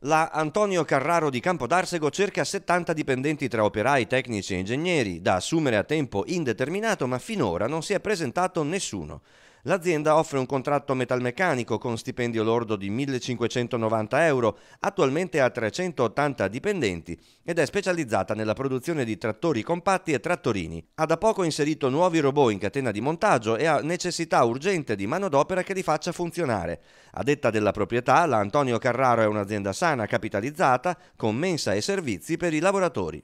La Antonio Carraro di Campo d'Arsego cerca 70 dipendenti tra operai, tecnici e ingegneri da assumere a tempo indeterminato, ma finora non si è presentato nessuno. L'azienda offre un contratto metalmeccanico con stipendio lordo di 1590 euro, attualmente ha 380 dipendenti ed è specializzata nella produzione di trattori compatti e trattorini. Ha da poco inserito nuovi robot in catena di montaggio e ha necessità urgente di manodopera che li faccia funzionare. A detta della proprietà, la Antonio Carraro è un'azienda sana, capitalizzata, con mensa e servizi per i lavoratori.